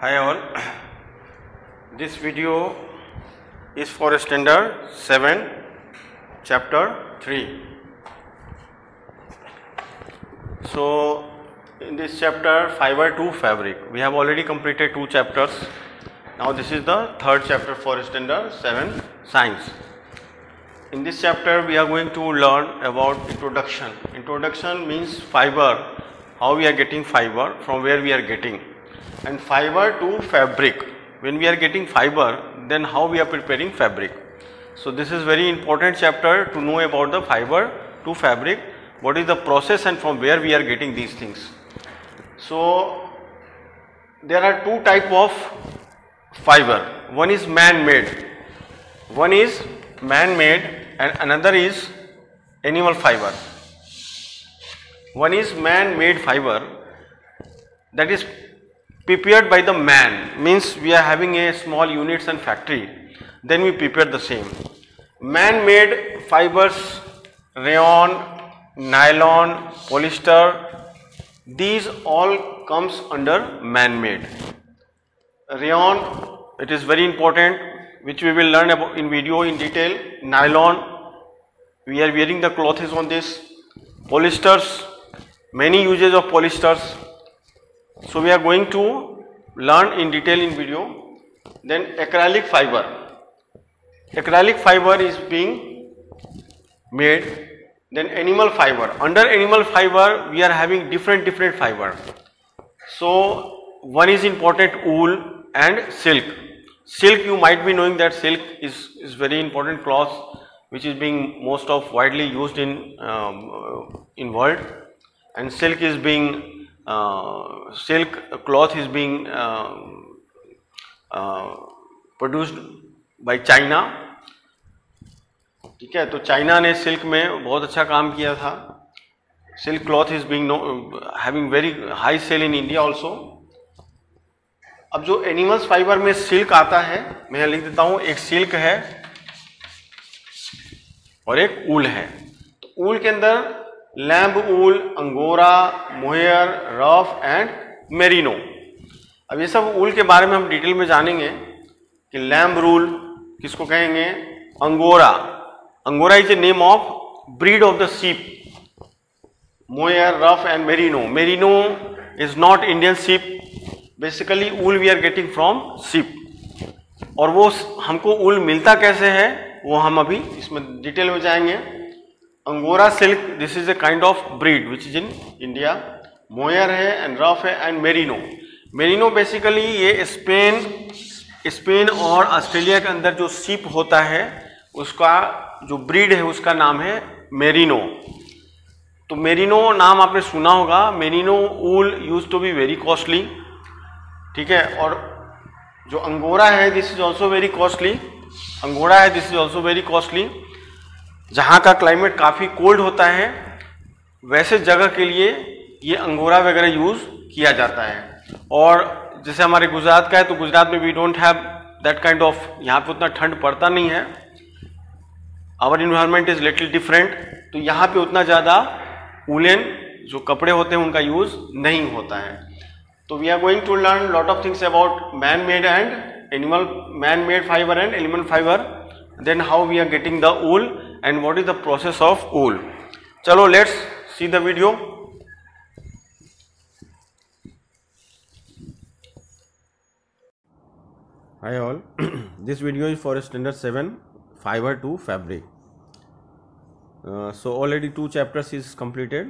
Hi all, this video is for standard 7 chapter 3. So in this chapter fiber to fabric we have already completed two chapters. Now this is the third chapter for standard 7 science. In this chapter we are going to learn about introduction. Introduction means fiber, how we are getting fiber, from where we are getting and fiber to fabric. When we are getting fiber, then how we are preparing fabric. So, this is very important chapter to know about the fiber to fabric, what is the process and from where we are getting these things. So, there are two type of fiber, one is man-made, one is man-made and another is animal fiber. One is man-made fiber that is prepared by the man means we are having a small units and factory then we prepare the same. Man made fibers rayon, nylon, polyester these all comes under man made. Rayon it is very important which we will learn about in video in detail. Nylon we are wearing the clothes on this. Polysters many uses of polysters so, we are going to learn in detail in video. Then acrylic fiber. Acrylic fiber is being made. Then animal fiber. Under animal fiber, we are having different different fiber. So, one is important wool and silk. Silk you might be knowing that silk is, is very important cloth which is being most of widely used in um, in world and silk is being silk cloth is being uh, uh, produced ठीक है तो China ने silk में बहुत अच्छा काम किया था silk cloth is being having very high sale in India also अब जो एनिमल्स फाइबर में सिल्क आता है मैं लिख देता हूँ एक सिल्क है और एक ऊल है तो ऊल के अंदर lamb wool angora mohair rough and merino अब ये सब ऊल के बारे में हम डिटेल में जानेंगे कि लैम्ब रूल किसको कहेंगे angora angora is a name of breed of the sheep mohair rough and merino merino is not Indian sheep basically wool we are getting from sheep और वो हमको ऊल मिलता कैसे है वो हम अभी इसमें डिटेल में जाएंगे angora silk this is a kind of breed which is in India mohair है एंड रफ है एंड मेरीनो मेरीनो बेसिकली ये स्पेन स्पेन और ऑस्ट्रेलिया के अंदर जो सीप होता है उसका जो ब्रीड है उसका नाम है मेरिनो तो मेरीनो नाम आपने सुना होगा merino wool use to be very costly ठीक है और जो अंगोरा है this is also very costly angora है this is also very costly जहाँ का क्लाइमेट काफ़ी कोल्ड होता है वैसे जगह के लिए ये अंगोरा वगैरह यूज़ किया जाता है और जैसे हमारे गुजरात का है तो गुजरात में we don't have that kind of यहाँ पे उतना ठंड पड़ता नहीं है our environment is little different तो यहाँ पे उतना ज़्यादा उलेन जो कपड़े होते हैं उनका यूज़ नहीं होता है तो we are going to learn lot of things about man made and animal man made fibre and animal fibre then how we are getting the wool and what is the process of wool. Chalo, let's see the video. Hi all, this video is for standard 7 fiber to fabric. Uh, so already two chapters is completed.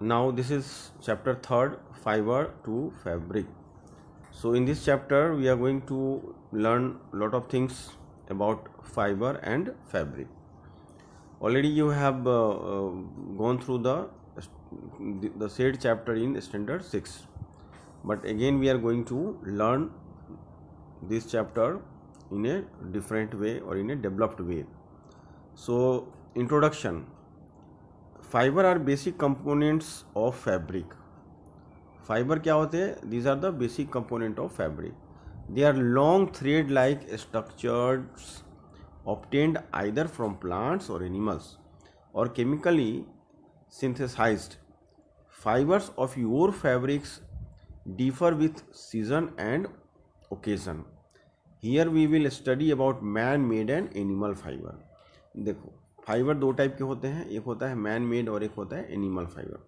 Now this is chapter third fiber to fabric. So in this chapter we are going to learn lot of things about fiber and fabric already you have uh, uh, gone through the the said chapter in standard 6 but again we are going to learn this chapter in a different way or in a developed way so introduction Fiber are basic components of fabric. Fiber, क्या होते these? These are the basic component of they are long thread like structures obtained either from plants और animals और chemically synthesise fibres of your fabrics differ with season and occasion here we will study about man made and animal fibre देखो fibre दो type के होते हैं एक होता है मैन मेड और एक होता है एनिमल फाइबर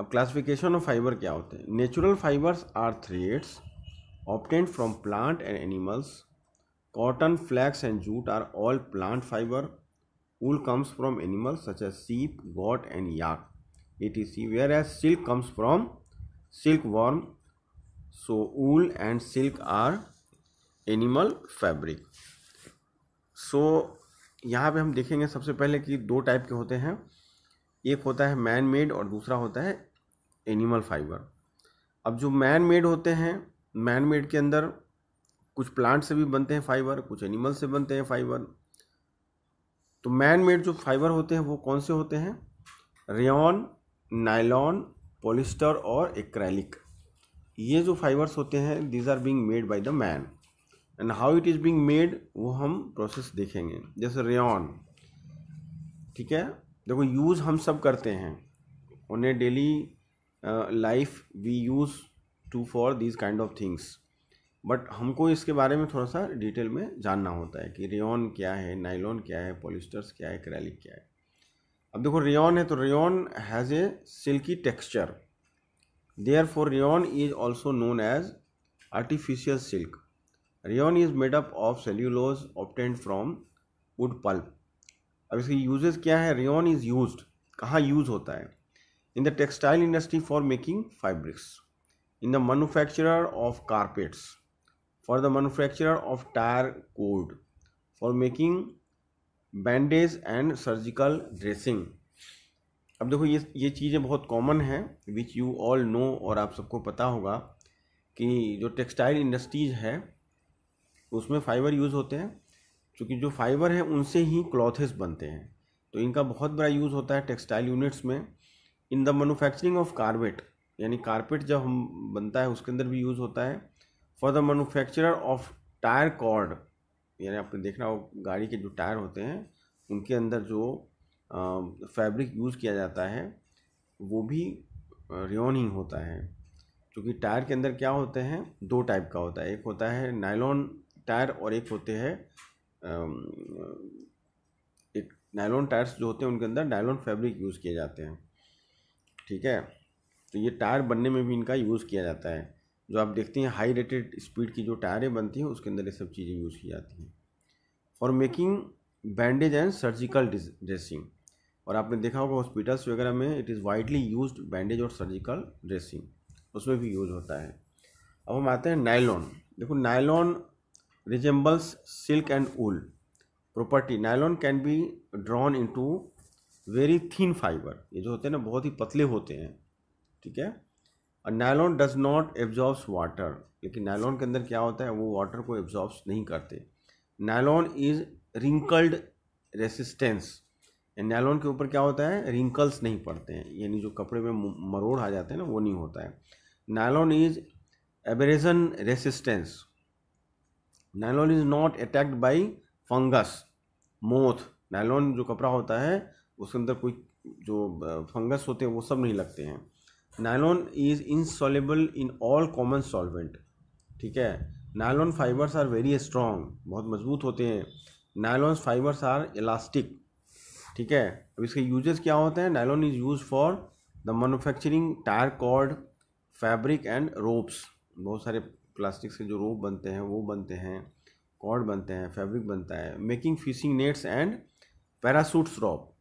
अब क्लासिफिकेशन ऑफ फाइबर क्या होते हैं natural fibres are threads obtained from plant and animals. Cotton, flax and jute are all plant fiber. Wool comes from animals such as sheep, goat and yak etc. Whereas silk comes from silkworm. So wool and silk are animal fabric so यहाँ पे हम देखेंगे सबसे पहले कि दो type के होते हैं एक होता है मैन मेड और दूसरा होता है एनिमल फाइबर अब जो मैन मेड होते हैं मैन मेड के अंदर कुछ प्लांट से भी बनते हैं फाइबर कुछ एनिमल से बनते हैं फाइबर तो मैन मेड जो फाइबर होते हैं वो कौन से होते हैं रेन नायलॉन पॉलिस्टर और एक्रैलिक ये जो फाइबर्स होते हैं these are being made by the man and how it is being made वो हम प्रोसेस देखेंगे जैसे रेन ठीक है देखो यूज़ हम सब करते हैं उन्हें daily life we use to for these kind of things but हमको इसके बारे में थोड़ा सा डिटेल में जानना होता है कि रेन क्या है नाइलॉन क्या है पॉलिस्टर्स क्या है क्रैलिक क्या है अब देखो रेन है तो rayon has a silky texture there for rayon is also known as artificial silk rayon is made up of cellulose obtained from wood pulp अब इसके यूजेस क्या है रेन इज़ यूज कहाँ यूज़ होता है in the textile industry for making fabrics in the manufacturer of carpets for the manufacturer of tire cord for making bandage and surgical dressing अब देखो ये ये चीज़ें बहुत कॉमन हैं विच यू ऑल नो और आप सबको पता होगा कि जो टेक्सटाइल इंडस्ट्रीज है उसमें फाइबर यूज़ होते हैं क्योंकि जो फाइबर है उनसे ही क्लॉथेस बनते हैं तो इनका बहुत बड़ा यूज़ होता है टेक्सटाइल यूनिट्स में in the manufacturing of carpet यानी कारपेट जब हम बनता है उसके अंदर भी यूज़ होता है for the manufacturer of tyre cord यानी आपने देखना हो गाड़ी के जो टायर होते हैं उनके अंदर जो फैब्रिक यूज़ किया जाता है वो भी रेन ही होता है क्योंकि टायर के अंदर क्या होते हैं दो टाइप का होता है एक होता है नायलॉन टायर और एक होते हैं एक नायलॉन टायर्स जो होते हैं उनके अंदर नायलॉन फैब्रिक यूज़ किए जाते हैं ठीक है तो ये टायर बनने में भी इनका यूज़ किया जाता है जो आप देखते हैं हाई रेटेड स्पीड की जो टायरें बनती हैं उसके अंदर ये सब चीज़ें यूज़ की जाती हैं for making bandage and surgical dressing और आपने देखा होगा हॉस्पिटल्स वगैरह में it is widely use bandage और सर्जिकल ड्रेसिंग उसमें भी यूज़ होता है अब हम आते हैं नायलॉन देखो nylon resembles silk and wool property nylon can be drawn into very thin fibre ये जो होते हैं ना बहुत ही पतले होते हैं ठीक है और nylon does not absorbs water लेकिन नायलॉन के अंदर क्या होता है वो वाटर को एब्जॉर्ब्स नहीं करते nylon is wrinkled resistance nylon के ऊपर क्या होता है रिंकल्स नहीं पड़ते हैं यानी जो कपड़े में मरोड़ आ जाते हैं ना वो नहीं होता है nylon is abrasion resistance nylon is not attacked by fungus moth nylon जो कपड़ा होता है उसके अंदर कोई जो फंगस होते हैं वो सब नहीं लगते हैं nylon is insoluble in all common solvent ठीक है nylon fibres are very strong बहुत मजबूत होते हैं नायलॉन फाइबर्स आर इलास्टिक ठीक है अब इसके यूजेस क्या होते हैं nylon is use for the manufacturing tyre cord fabric and ropes बहुत सारे प्लास्टिक से जो रोप बनते हैं वो बनते हैं कॉर्ड बनते हैं फैब्रिक बनता है making fishing nets and parachutes rope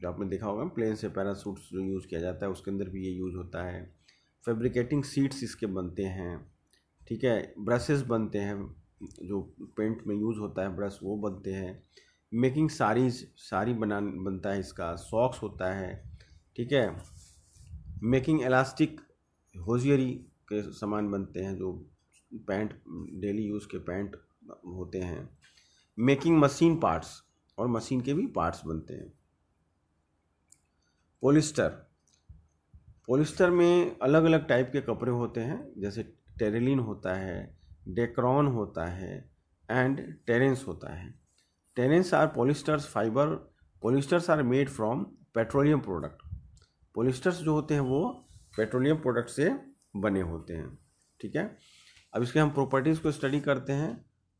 जो आपने देखा होगा प्लेन से पैरासूट्स जो यूज़ किया जाता है उसके अंदर भी ये यूज होता है फेब्रिकेटिंग सीट्स इसके बनते हैं ठीक है ब्रशेस बनते हैं जो पेंट में यूज़ होता है ब्रश वो बनते हैं मेकिंग साड़ीज साड़ी बना बनता है इसका सॉक्स होता है ठीक है मेकिंग एलास्टिक होजियरी के सामान बनते हैं जो पैंट डेली यूज़ के पैंट होते हैं मेकिंग मशीन पार्ट्स और मशीन के भी पार्ट्स बनते हैं पोलिस्टर पोलिस्टर में अलग अलग टाइप के कपड़े होते हैं जैसे टेरेलिन होता है डेक्रॉन होता है एंड टेरेंस होता है टेरेंस are polyesters fibre polyesters are made from petroleum product polyesters जो होते हैं वो पेट्रोलियम प्रोडक्ट से बने होते हैं ठीक है अब इसके हम प्रॉपर्टीज़ को स्टडी करते हैं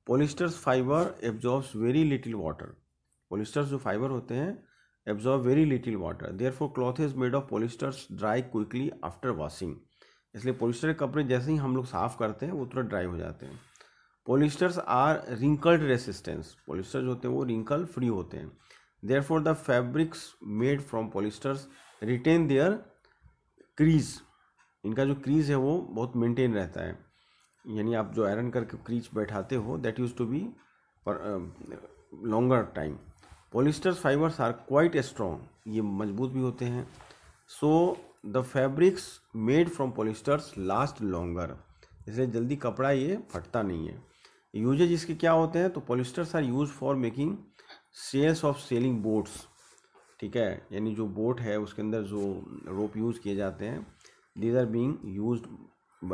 polyesters fibre absorbs very little water polyesters जो फाइबर होते हैं absorb very little water. Therefore, cloth is made of polyesters dry quickly after washing. इसलिए पोलिस्टर के कपड़े जैसे ही हम लोग साफ़ करते हैं वो थोड़ा ड्राई हो जाते हैं polyesters are wrinkled resistance polyesters होते हैं वो रिंकल फ्री होते हैं therefore the fabrics made from polyesters retain their crease इनका जो क्रीज है वो बहुत मेंटेन रहता है यानी आप जो आयरन करके क्रीज बैठाते हो that use to be longer time polyester fibres are quite strong ये मजबूत भी होते हैं so the fabrics made from polyesters last longer इसलिए जल्दी कपड़ा ये फटता नहीं है यूजेज इसके क्या होते हैं तो polyesters are use for making sails of sailing boats ठीक है यानी जो बोट है उसके अंदर जो रोप यूज किए जाते हैं these are being use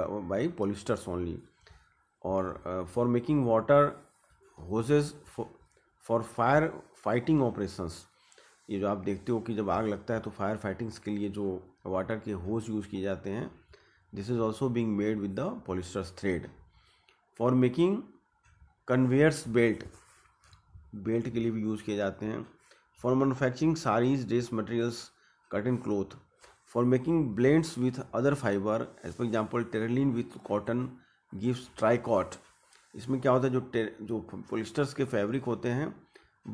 by polyesters only और for making water hoses for fire fighting operations ये जो आप देखते हो कि जब आग लगता है तो फायर फाइटिंग्स के लिए जो वाटर के होस यूज़ किए जाते हैं this is also being made with the polyester thread for making conveyors belt belt के लिए भी यूज़ किए जाते हैं for manufacturing saris dress materials cotton cloth for making blends with other fibre as for example terylene with cotton gives tricot इसमें क्या होता है जो जो पोलिस्टर्स के फैब्रिक होते हैं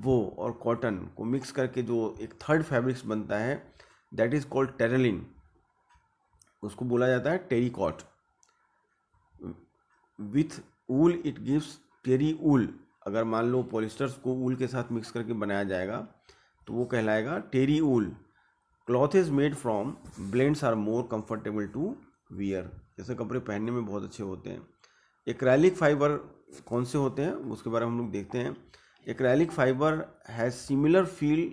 वो और कॉटन को मिक्स करके जो एक थर्ड फैब्रिक्स बनता है दैट इज़ कॉल्ड टेरेलिन उसको बोला जाता है cot with wool it gives terry wool अगर मान लो पोलिस्टर्स को ऊल के साथ मिक्स करके बनाया जाएगा तो वो कहलाएगा terry wool cloth is made from blends are more comfortable to wear जैसे कपड़े पहनने में बहुत अच्छे होते हैं एक्रैलिक फाइबर कौन से होते हैं उसके बारे में हम लोग देखते हैं acrylic fibre has similar feel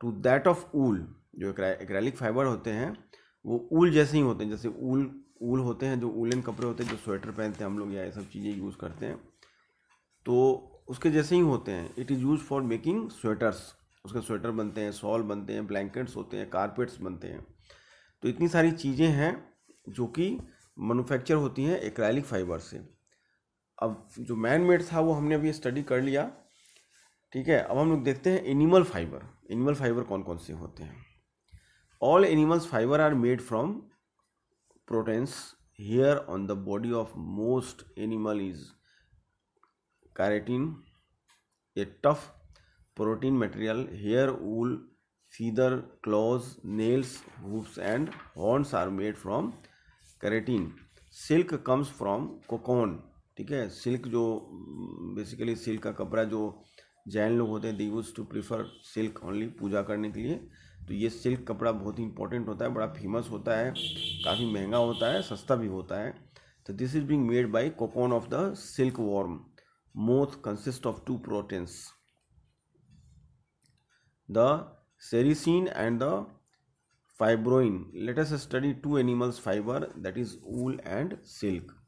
to that of wool जो एक्रैलिक फाइबर होते हैं वो ऊल जैसे ही होते हैं जैसे ऊल ऊल होते हैं जो ऊलन कपड़े होते हैं जो स्वेटर पहनते हैं हम लोग या ये सब चीज़ें यूज़ करते हैं तो उसके जैसे ही होते हैं it is use for making sweaters उसके स्वेटर बनते हैं सॉल बनते हैं ब्लैंकेट्स होते हैं कारपेट्स बनते हैं तो इतनी सारी चीज़ें हैं जो कि मैनुफैक्चर होती हैं एक्रैलिक फाइबर से अब जो मैन मेड था वो हमने अभी स्टडी कर लिया ठीक है अब हम लोग देखते हैं एनिमल फाइबर एनिमल फाइबर कौन कौन से होते हैं all animals fibre are made from proteins hair on the body of most animal is keratin a tough protein material hair wool feather claws nails hooves and horns are made from keratin silk comes from cocoon ठीक है silk जो basically silk का कपड़ा जो जैन लोग होते हैं they use to prefer silk only puja करने के लिए तो ये सिल्क कपड़ा बहुत ही इंपॉर्टेंट होता है बड़ा फेमस होता है काफ़ी महंगा होता है सस्ता भी होता है तो this is being made by cocoon of the silk worm moth consist of two proteins the sericine and the fibroin latest study two animals fibre that is wool and silk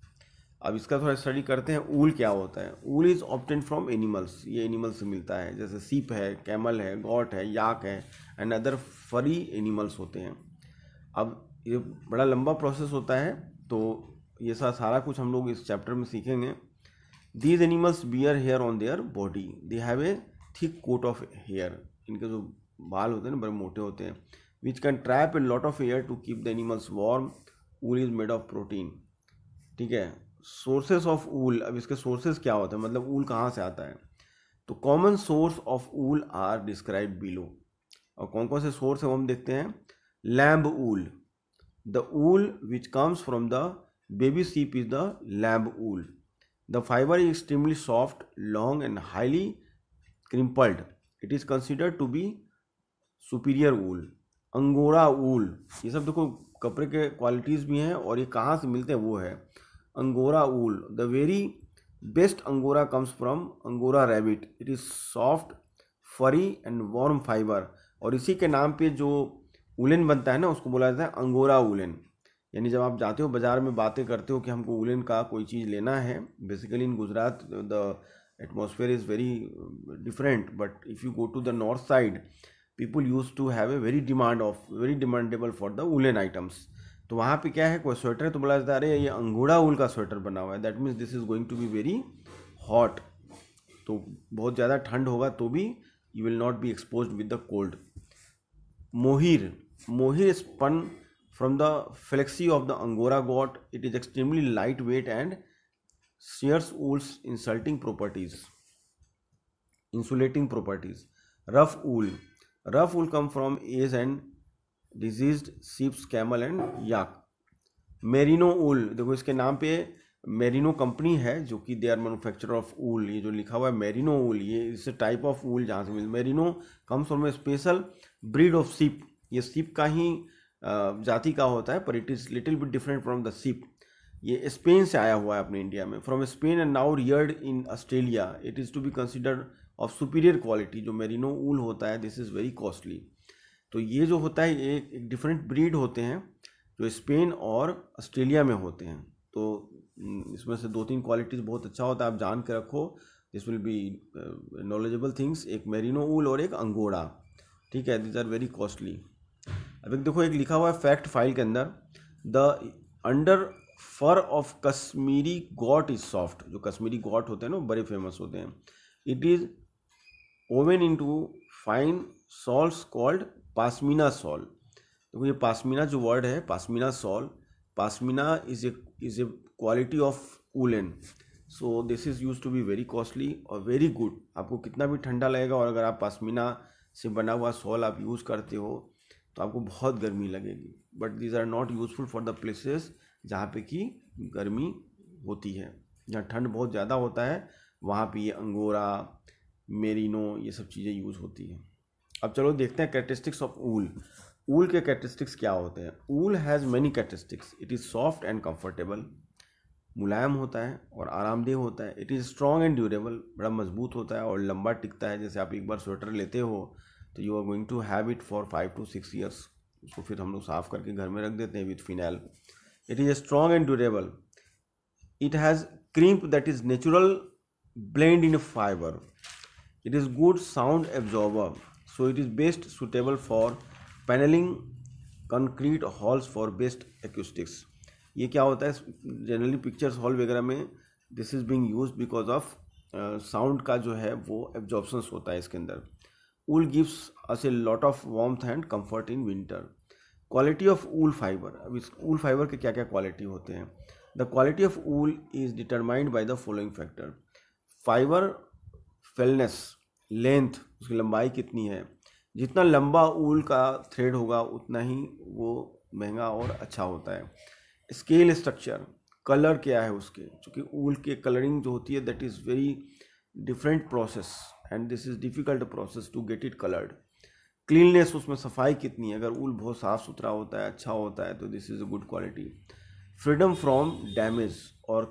अब इसका थोड़ा स्टडी करते हैं ऊल क्या होता है wool is obtained from animals ये animals से मिलता है जैसे सीप है कैमल है गॉट है याक है एंड अदर फरी एनिमल्स होते हैं अब ये बड़ा लंबा प्रोसेस होता है तो ये सा सारा कुछ हम लोग इस चैप्टर में सीखेंगे these animals bear hair on their body they have a thick coat of hair इनके जो बाल होते हैं ना बड़े मोटे होते हैं which can trap a lot of air to keep the animals warm wool is made of protein ठीक है सोर्सेस ऑफ ऊल अब इसके सोर्सेस क्या होते हैं मतलब ऊल कहाँ से आता है तो common source of wool are describe below और कौन कौन से सोर्स है वो हम देखते हैं lamb wool the wool which comes from the baby sheep is the lamb wool the fibre is extremely soft long and highly crimpled it is consider to be superior wool angora wool ये सब देखो कपड़े के qualities भी हैं और ये कहाँ से मिलते हैं वो है angora wool the very best angora comes from angora rabbit it is soft furry and warm fibre और इसी के नाम पे जो उलन बनता है ना उसको बोला जाता है अंगोरा उलन यानी जब आप जाते हो बाज़ार में बातें करते हो कि हमको उलन का कोई चीज़ लेना है basically in Gujarat the atmosphere is very different but if you go to the north side people use to have a very demand of very demandable for the woollen items तो वहाँ पे क्या है कोई स्वेटर तो बोला जाता है अरे ये अंगूढ़ा ऊन का स्वेटर बना हुआ है that means this is going to be very hot तो बहुत ज़्यादा ठंड होगा तो भी you will not be expose with the cold mohair mohair spun from the fleece of the angora goat it is extremely light weight and shares wool's insulting properties insulating properties rough wool rough wool come from age and diseased sheeps camel and yak merino wool देखो इसके नाम पे merino company है जो कि they are manufacture of wool ये जो लिखा हुआ है मेरिनो ऊल ये इस टाइप ऑफ ऊल जहाँ से मिल merino comes from a special breed of sheep ये सीप का ही जाति का होता है पर it is little bit different from the sheep ये स्पेन से आया हुआ है अपने इंडिया में from Spain and now reared in Australia it is to be considered of superior quality जो मेरिनो ऊल होता है दिस इज़ वेरी कॉस्टली तो ये जो होता है ये एक डिफरेंट ब्रीड होते हैं जो स्पेन और ऑस्ट्रेलिया में होते हैं तो इसमें से दो तीन क्वालिटीज़ बहुत अच्छा होता है आप जान के रखो this will be knowledgeable things एक मेरिनो ऊल और एक अंगोड़ा ठीक है दिज आर वेरी कॉस्टली अब एक देखो एक लिखा हुआ है फैक्ट फाइल के अंदर the under fur of Kashmiri goat is soft जो कश्मीरी गॉट होते हैं ना बड़े फेमस होते हैं it is woven into fine shawl called pashmina shawl देखो ये पासमीना जो वर्ड है pashmina shawl pashmina is a is a quality of woollen so this is use to be very costly और वेरी गुड आपको कितना भी ठंडा लगेगा और अगर आप पासमीना से बना हुआ सॉल आप यूज़ करते हो तो आपको बहुत गर्मी लगेगी but these are not useful for the places जहाँ पे कि गर्मी होती है जहाँ ठंड बहुत ज़्यादा होता है वहाँ पे ये अंगोरा मेरिनो ये सब चीज़ें यूज़ होती हैं अब चलो देखते हैं कैरेटिस्टिक्स ऑफ ऊल ऊल के कैरेटिस्टिक्स क्या होते हैं wool has many characteristics it is soft and comfortable मुलायम होता है और आरामदेह होता है it is strong and durable बड़ा मजबूत होता है और लंबा टिकता है जैसे आप एक बार स्वेटर लेते हो तो you are going to have it for five to six years उसको फिर हम लोग साफ़ करके घर में रख देते हैं with phenyl it is strong and durable it has crimp that is natural blend in fibre it is good sound absorber so it is best suitable for paneling concrete halls for best acoustics ये क्या होता है generally pictures hall वगैरह में this is being use because of sound का जो है वो एब्जॉर्बसन्स होता है इसके अंदर wool gives us a lot of warmth and comfort in winter quality of wool fibre अब इस वूल फाइबर के क्या क्या क्वालिटी होते हैं the quality of wool is determined by the following factor fibre fineness length उसकी लंबाई कितनी है जितना लंबा ऊल का थ्रेड होगा उतना ही वो महंगा और अच्छा होता है स्केल स्ट्रक्चर कलर क्या है उसके क्योंकि ऊल के कलरिंग जो होती है that is very different process and this is difficult process to get it coloured cleanness उसमें सफाई कितनी है अगर ऊल बहुत साफ़ सुथरा होता है अच्छा होता है तो this is a good quality freedom from damage और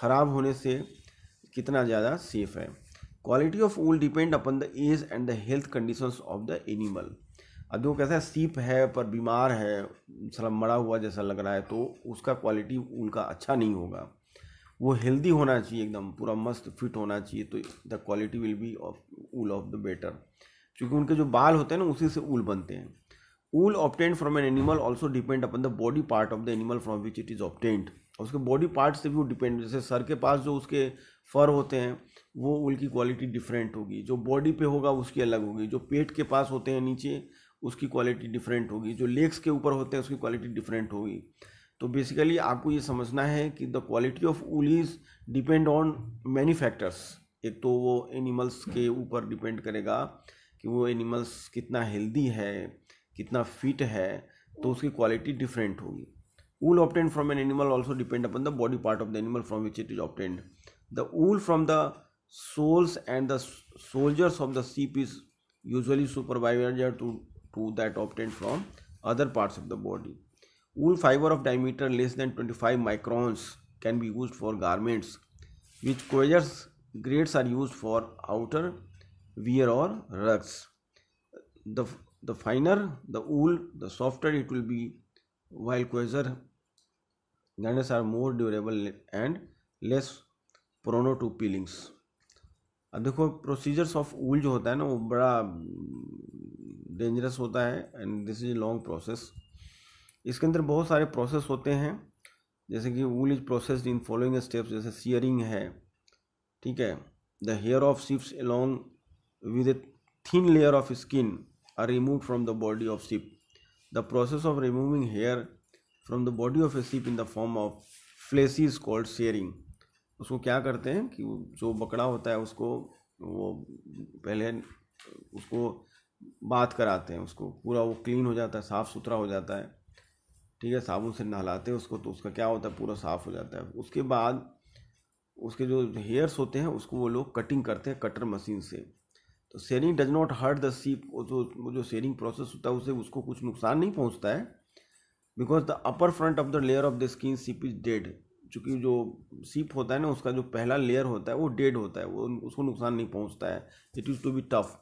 ख़राब होने से कितना ज़्यादा सेफ है quality of wool depend upon the age and the health conditions of the animal अब जो कैसा है सीप है पर बीमार है सला मरा हुआ जैसा लग रहा है तो उसका क्वालिटी ऊल का अच्छा नहीं होगा वो हेल्दी होना चाहिए एकदम पूरा मस्त फिट होना चाहिए तो the quality will be of wool of the better क्योंकि उनके जो बाल होते हैं ना उसी से ऊल बनते हैं wool obtained from an animal also depend upon the body part of the animal from which it is obtained और उसके बॉडी पार्ट से भी वो डिपेंड जैसे सर के पास जो उसके फर होते हैं वो उनकी क्वालिटी डिफरेंट होगी जो बॉडी पे होगा उसकी अलग होगी जो पेट के पास होते हैं नीचे उसकी क्वालिटी डिफरेंट होगी जो लेग्स के ऊपर होते हैं उसकी क्वालिटी डिफरेंट होगी तो बेसिकली आपको ये समझना है कि the quality of wool is depend on many factors एक तो वो एनिमल्स के ऊपर डिपेंड करेगा कि वो एनिमल्स कितना हेल्दी है कितना फिट है तो उसकी क्वालिटी डिफरेंट होगी Wool obtained from an animal also depend upon the body part of the animal from which it is obtained. The wool from the soles and the soldiers of the sheep is usually superior to, to that obtained from other parts of the body. Wool fiber of diameter less than 25 microns can be used for garments, which coerce grades are used for outer wear or rugs. The, the finer the wool, the softer it will be, while coarser grinders are more durable and less prone to peelings अब देखो procedures of उल जो होता है ना वो बड़ा dangerous hmm, होता है and this is long process इसके अंदर बहुत सारे प्रोसेस होते हैं जैसे कि wool is process in following steps जैसे सीयरिंग है ठीक है the hair of sheeps along with a thin layer of skin are remove from the body of sheep the process of removing hair from the body of a sheep in the form of fleeces called shearing उसको क्या करते हैं कि जो बकरा होता है उसको वो पहले उसको बात कराते हैं उसको पूरा वो क्लीन हो जाता है साफ़ सुथरा हो जाता है ठीक है साबुन से नहलाते हैं उसको तो उसका क्या होता है पूरा साफ़ हो जाता है उसके बाद उसके जो हेयर्स होते हैं उसको वो लोग कटिंग करते हैं कटर मशीन से तो shearing does not hurt the sheep वो जो वो जो शेयरिंग प्रोसेस होता है उसे उसको कुछ नुकसान नहीं पहुंचता है because the upper front of the layer of the skin sheep is dead चूँकि जो सीप होता है ना उसका जो पहला लेयर होता है वो डेड होता है वो उसको नुकसान नहीं पहुँचता है it is to be tough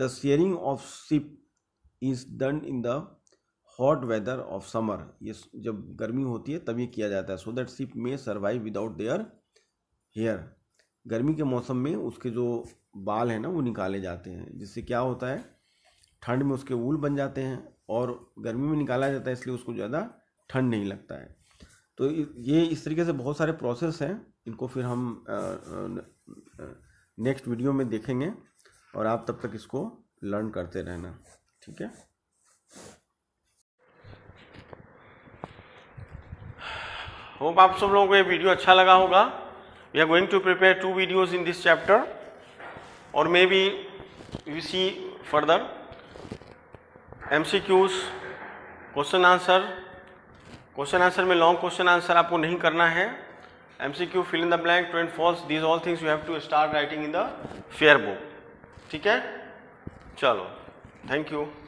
the shearing of sheep is done in the hot weather of summer ये जब गर्मी होती है तभी किया जाता है सो दैट सिप में सर्वाइव विदाउट देयर हेयर गर्मी के मौसम में उसके जो बाल हैं ना वो निकाले जाते हैं जिससे क्या होता है ठंड में उसके ऊल बन जाते हैं और गर्मी में निकाला जाता है इसलिए उसको ज़्यादा ठंड नहीं लगता है तो ये इस तरीके से बहुत सारे प्रोसेस हैं इनको फिर हम नेक्स्ट वीडियो में देखेंगे और आप तब तक इसको लर्न करते रहना ठीक है होप आप सब लोगों को ये वीडियो अच्छा लगा होगा we are going to prepare two videos in this chapter और maybe you see further M C Qs question answer question answer में लॉन्ग क्वेश्चन आंसर आपको नहीं करना है M C Q fill in the blank true and false these all things you have to start writing in the fair book ठीक है चलो thank you